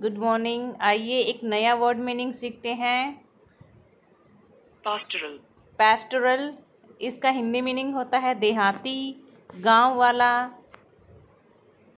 good morning आइए एक नया वर्ड मीनिंग सीखते हैं पास्टोरल पेस्टोरल इसका हिंदी मीनिंग होता है देहाती गांव वाला